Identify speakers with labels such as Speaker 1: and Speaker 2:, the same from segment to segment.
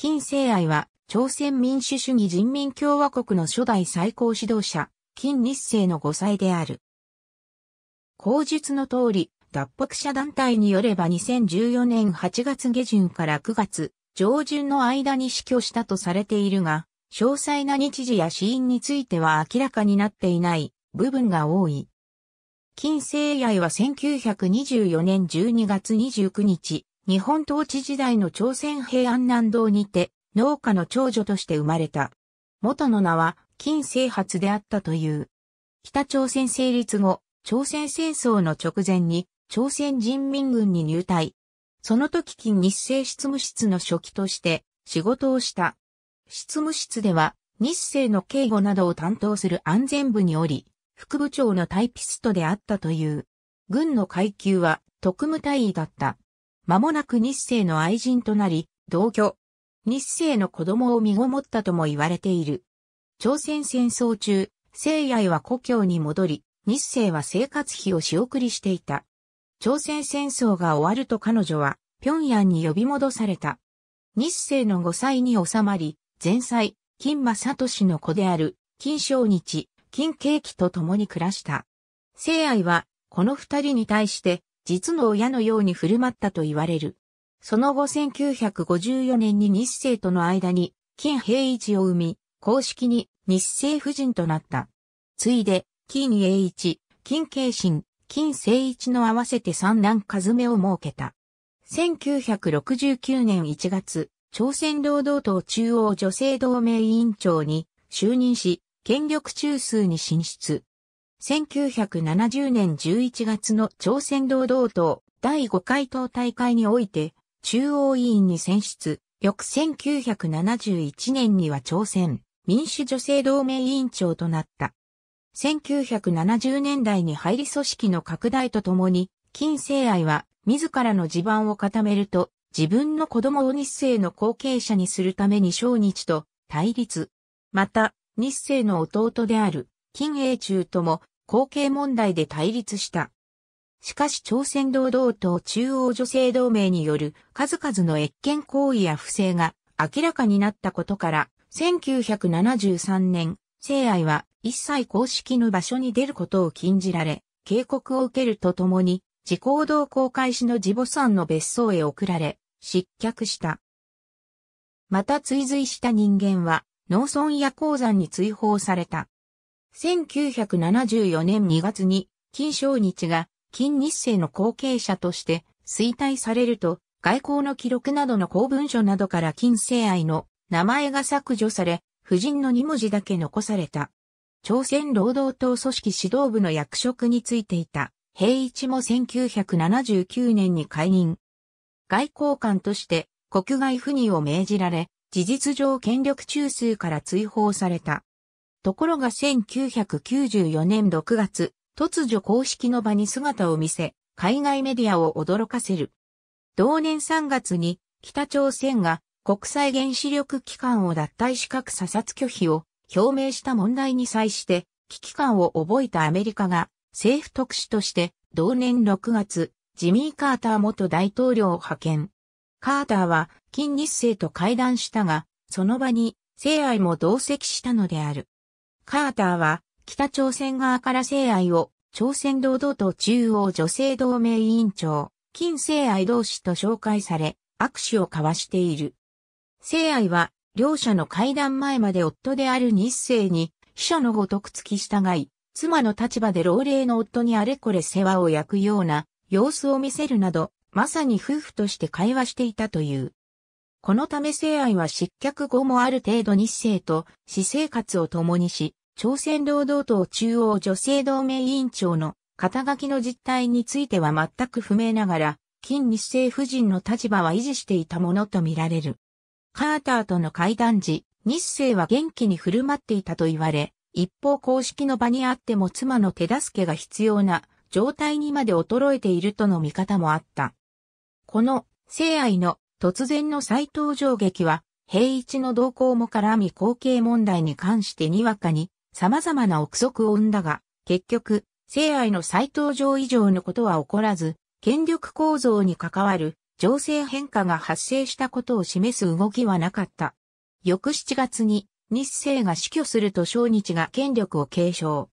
Speaker 1: 金星愛は、朝鮮民主主義人民共和国の初代最高指導者、金日成の5歳である。口述の通り、脱北者団体によれば2014年8月下旬から9月上旬の間に死去したとされているが、詳細な日時や死因については明らかになっていない部分が多い。金聖愛は1924年12月29日、日本統治時代の朝鮮平安南道にて、農家の長女として生まれた。元の名は、金星発であったという。北朝鮮成立後、朝鮮戦争の直前に、朝鮮人民軍に入隊。その時金日清執務室の初期として仕事をした。執務室では日清の警護などを担当する安全部におり、副部長のタイピストであったという。軍の階級は特務隊員だった。間もなく日清の愛人となり、同居。日清の子供を身ごもったとも言われている。朝鮮戦争中、聖愛は故郷に戻り、日清は生活費を仕送りしていた。朝鮮戦争が終わると彼女は、平壌に呼び戻された。日清の5歳に収まり、前妻、金馬聡の子である、金正日、金景気と共に暮らした。聖愛は、この二人に対して、実の親のように振る舞ったと言われる。その後1954年に日清との間に金平一を生み、公式に日清夫人となった。ついで、金栄一、金慶信、金聖一の合わせて三男数目を設けた。1969年1月、朝鮮労働党中央女性同盟委員長に就任し、権力中枢に進出。1970年11月の朝鮮労働党第5回党大会において中央委員に選出、翌1971年には朝鮮民主女性同盟委員長となった。1970年代に入り組織の拡大とともに、金星愛は自らの地盤を固めると、自分の子供を日生の後継者にするために小日と対立。また、日生の弟である金英中とも後継問題で対立した。しかし朝鮮労働党中央女性同盟による数々の越権行為や不正が明らかになったことから、1973年、聖愛は一切公式の場所に出ることを禁じられ、警告を受けるとともに、自行動公開しの地母山の別荘へ送られ、失脚した。また追随した人間は、農村や鉱山に追放された。1974年2月に、金正日が金日成の後継者として衰退されると、外交の記録などの公文書などから金正愛の名前が削除され、夫人の2文字だけ残された。朝鮮労働党組織指導部の役職についていた、平一も1979年に解任。外交官として国外赴任を命じられ、事実上権力中枢から追放された。ところが1994年6月、突如公式の場に姿を見せ、海外メディアを驚かせる。同年3月に北朝鮮が国際原子力機関を脱退資格査察拒否を表明した問題に際して危機感を覚えたアメリカが政府特使として同年6月ジミー・カーター元大統領を派遣。カーターは金日成と会談したがその場に性愛も同席したのである。カーターは、北朝鮮側から性愛を、朝鮮労働党中央女性同盟委員長、金性愛同士と紹介され、握手を交わしている。性愛は、両者の会談前まで夫である日世に、秘書のごとく付き従い、妻の立場で老齢の夫にあれこれ世話を焼くような様子を見せるなど、まさに夫婦として会話していたという。このため性愛は失脚後もある程度日生と私生活を共にし、朝鮮労働党中央女性同盟委員長の肩書きの実態については全く不明ながら、近日生夫人の立場は維持していたものとみられる。カーターとの会談時、日生は元気に振る舞っていたと言われ、一方公式の場にあっても妻の手助けが必要な状態にまで衰えているとの見方もあった。この、性愛の突然の再登場劇は、平一の動向も絡み後継問題に関してにわかに様々な憶測を生んだが、結局、性愛の再登場以上のことは起こらず、権力構造に関わる情勢変化が発生したことを示す動きはなかった。翌7月に日清が死去すると小日が権力を継承。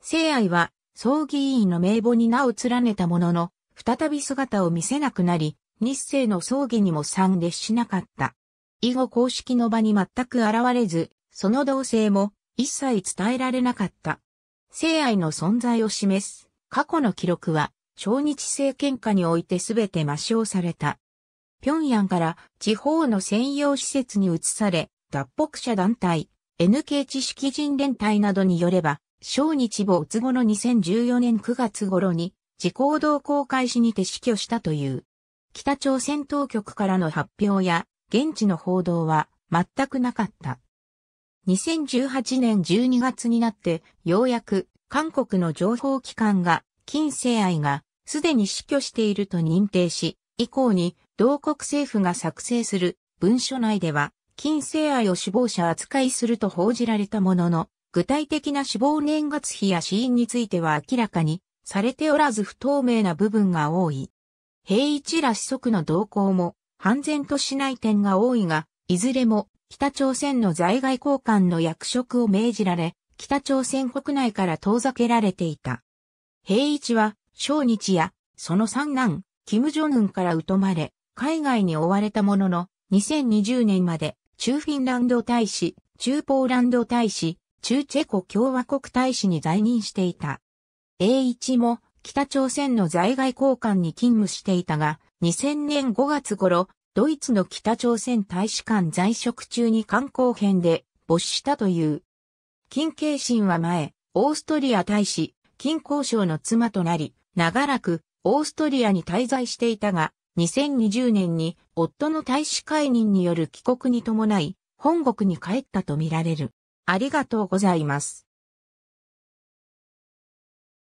Speaker 1: 性愛は葬儀委員の名簿に名を連ねたものの、再び姿を見せなくなり、日清の葬儀にも参列しなかった。以後公式の場に全く現れず、その動静も一切伝えられなかった。性愛の存在を示す過去の記録は、小日政権下において全て抹消された。平壌から地方の専用施設に移され、脱北者団体、NK 知識人連帯などによれば、小日没後の2014年9月頃に、自行動公開しにて死去したという。北朝鮮当局からの発表や現地の報道は全くなかった。2018年12月になってようやく韓国の情報機関が金世愛がすでに死去していると認定し、以降に同国政府が作成する文書内では金世愛を死亡者扱いすると報じられたものの、具体的な死亡年月日や死因については明らかにされておらず不透明な部分が多い。平一ら子息の動向も、半然としない点が多いが、いずれも、北朝鮮の在外交換の役職を命じられ、北朝鮮国内から遠ざけられていた。平一は、小日や、その三男、金正恩から疎まれ、海外に追われたものの、2020年まで、中フィンランド大使、中ポーランド大使、中チェコ共和国大使に在任していた。平一も北朝鮮の在外交換に勤務していたが、2000年5月頃、ドイツの北朝鮮大使館在職中に観光編で没したという。金慶心は前、オーストリア大使、金交渉の妻となり、長らくオーストリアに滞在していたが、2020年に夫の大使解任による帰国に伴い、本国に帰ったとみられる。ありがとうございます。